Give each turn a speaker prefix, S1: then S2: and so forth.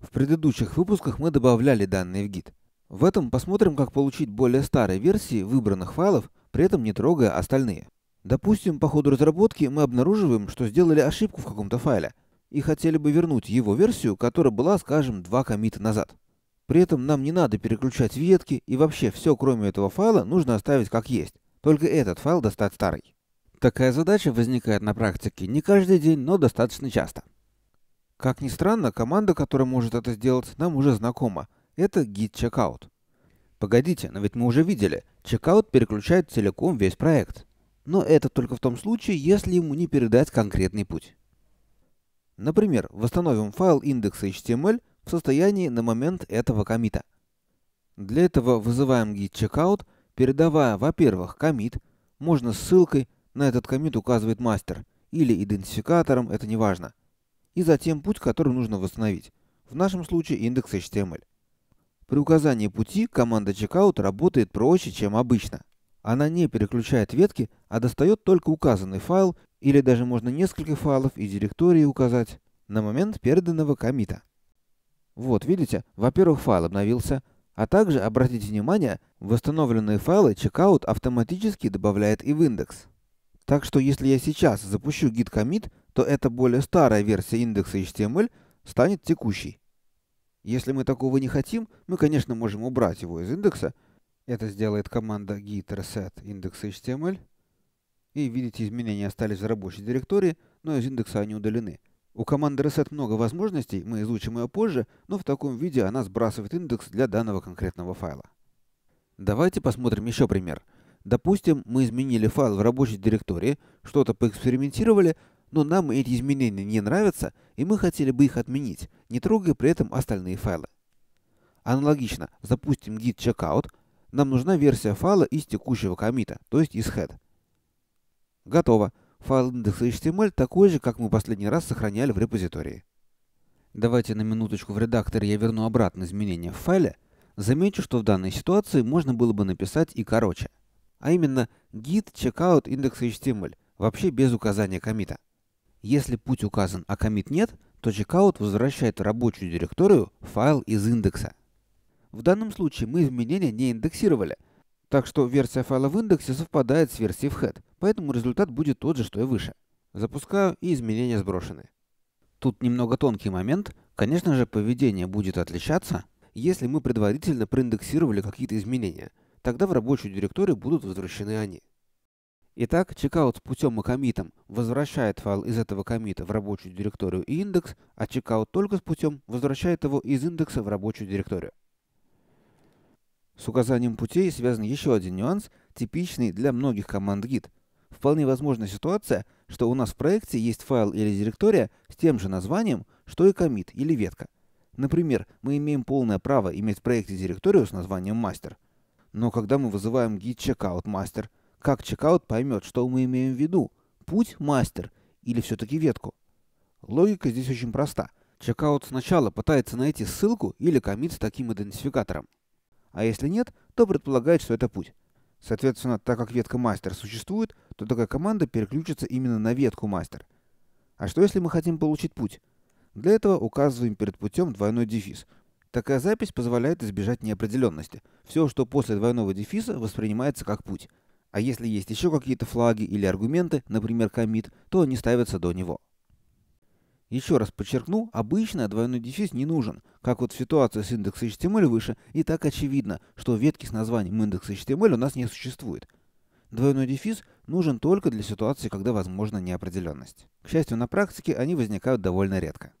S1: В предыдущих выпусках мы добавляли данные в гид. В этом посмотрим, как получить более старые версии выбранных файлов, при этом не трогая остальные. Допустим, по ходу разработки мы обнаруживаем, что сделали ошибку в каком-то файле и хотели бы вернуть его версию, которая была, скажем, два комита назад. При этом нам не надо переключать ветки и вообще все, кроме этого файла, нужно оставить как есть. Только этот файл достать старый. Такая задача возникает на практике не каждый день, но достаточно часто. Как ни странно, команда, которая может это сделать, нам уже знакома. Это git checkout. Погодите, но ведь мы уже видели, checkout переключает целиком весь проект. Но это только в том случае, если ему не передать конкретный путь. Например, восстановим файл индекса HTML в состоянии на момент этого комита. Для этого вызываем git checkout, передавая, во-первых, комит, можно ссылкой, на этот комит указывает мастер, или идентификатором, это не важно и затем путь, который нужно восстановить, в нашем случае индекс HTML. При указании пути команда checkout работает проще, чем обычно. Она не переключает ветки, а достает только указанный файл или даже можно несколько файлов и директории указать на момент переданного комита. Вот, видите, во-первых, файл обновился, а также, обратите внимание, восстановленные файлы checkout автоматически добавляет и в индекс. Так что если я сейчас запущу git commit, то эта более старая версия индекса HTML станет текущей. Если мы такого не хотим, мы, конечно, можем убрать его из индекса. Это сделает команда git reset index.html. И видите, изменения остались в рабочей директории, но из индекса они удалены. У команды reset много возможностей, мы изучим ее позже, но в таком виде она сбрасывает индекс для данного конкретного файла. Давайте посмотрим еще пример. Допустим, мы изменили файл в рабочей директории, что-то поэкспериментировали, но нам эти изменения не нравятся, и мы хотели бы их отменить, не трогая при этом остальные файлы. Аналогично, запустим git checkout, нам нужна версия файла из текущего комита, то есть из head. Готово. Файл index.html эм такой же, как мы последний раз сохраняли в репозитории. Давайте на минуточку в редактор я верну обратно изменения в файле. Замечу, что в данной ситуации можно было бы написать и короче. А именно git checkout index.html, эм вообще без указания комита. Если путь указан, а комит нет, то чекаут возвращает в рабочую директорию файл из индекса. В данном случае мы изменения не индексировали, так что версия файла в индексе совпадает с версией в head, поэтому результат будет тот же, что и выше. Запускаю и изменения сброшены. Тут немного тонкий момент, конечно же поведение будет отличаться, если мы предварительно проиндексировали какие-то изменения, тогда в рабочую директорию будут возвращены они. Итак, чекаут путем и комитом возвращает файл из этого комита в рабочую директорию и индекс, а чекаут только с путем возвращает его из индекса в рабочую директорию. С указанием путей связан еще один нюанс, типичный для многих команд Git. Вполне возможна ситуация, что у нас в проекте есть файл или директория с тем же названием, что и комит или ветка. Например, мы имеем полное право иметь в проекте директорию с названием master. Но когда мы вызываем git checkout master, как чекаут поймет, что мы имеем в виду? Путь, мастер или все-таки ветку? Логика здесь очень проста. Чекаут сначала пытается найти ссылку или коммит с таким идентификатором. А если нет, то предполагает, что это путь. Соответственно, так как ветка мастер существует, то такая команда переключится именно на ветку мастер. А что если мы хотим получить путь? Для этого указываем перед путем двойной дефис. Такая запись позволяет избежать неопределенности. Все, что после двойного дефиса, воспринимается как путь. А если есть еще какие-то флаги или аргументы, например, commit, то они ставятся до него. Еще раз подчеркну, обычно двойной дефис не нужен. Как вот в ситуации с индексом HTML эм выше, и так очевидно, что ветки с названием индекс HTML эм у нас не существует. Двойной дефис нужен только для ситуации, когда возможна неопределенность. К счастью, на практике они возникают довольно редко.